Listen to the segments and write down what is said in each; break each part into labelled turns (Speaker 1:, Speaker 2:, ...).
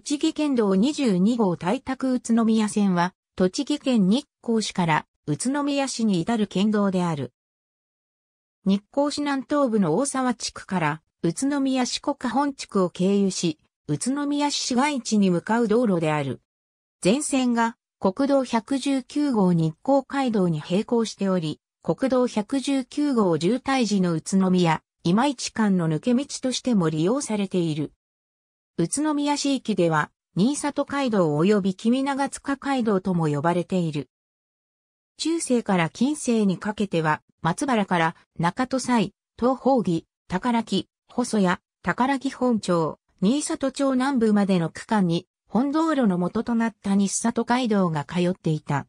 Speaker 1: 栃木県道22号大策宇都宮線は、栃木県日光市から宇都宮市に至る県道である。日光市南東部の大沢地区から宇都宮市国本地区を経由し、宇都宮市市街地に向かう道路である。全線が国道119号日光街道に並行しており、国道119号渋滞時の宇都宮、今市間の抜け道としても利用されている。宇都宮市域では、新里街道及び君長塚街道とも呼ばれている。中世から近世にかけては、松原から中戸西、東方義、宝木、細谷、宝木本町、新里町南部までの区間に、本道路の元となった西里街道が通っていた。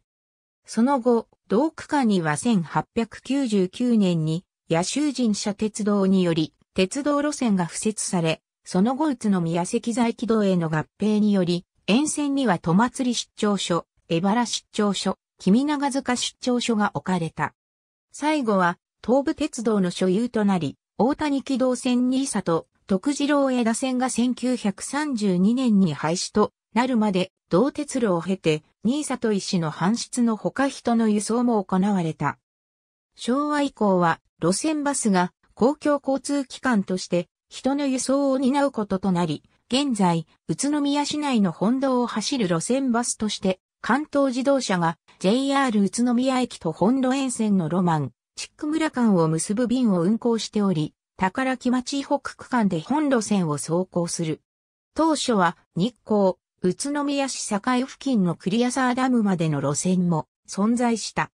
Speaker 1: その後、同区間には1899年に、野州人社鉄道により、鉄道路線が付設され、その後宇都宮石材軌道への合併により、沿線には戸祭出張所、江原出張所、君長塚出張所が置かれた。最後は、東武鉄道の所有となり、大谷軌道線に里、徳次郎枝線が1932年に廃止となるまで、同鉄路を経て、新里石の搬出のほか人の輸送も行われた。昭和以降は、路線バスが公共交通機関として人の輸送を担うこととなり、現在、宇都宮市内の本道を走る路線バスとして、関東自動車が JR 宇都宮駅と本路沿線のロマン、チック村間を結ぶ便を運行しており、宝木町北区間で本路線を走行する。当初は日光、宇都宮市境付近のクリアサーダムまでの路線も存在した。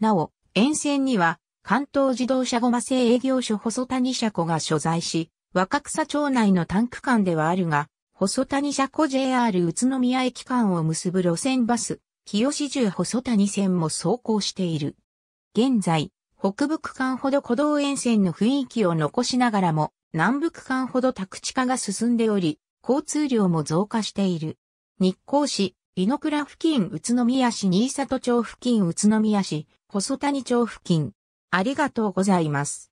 Speaker 1: なお、沿線には関東自動車ごま製営業所細谷車庫が所在し、若草町内の短区間ではあるが、細谷車庫 JR 宇都宮駅間を結ぶ路線バス、日吉中細谷線も走行している。現在、北部区間ほど古道沿線の雰囲気を残しながらも、南部区間ほど宅地化が進んでおり、交通量も増加している。日光市、井の倉付近宇都宮市新里町付近宇都宮市、細谷町付近。ありがとうございます。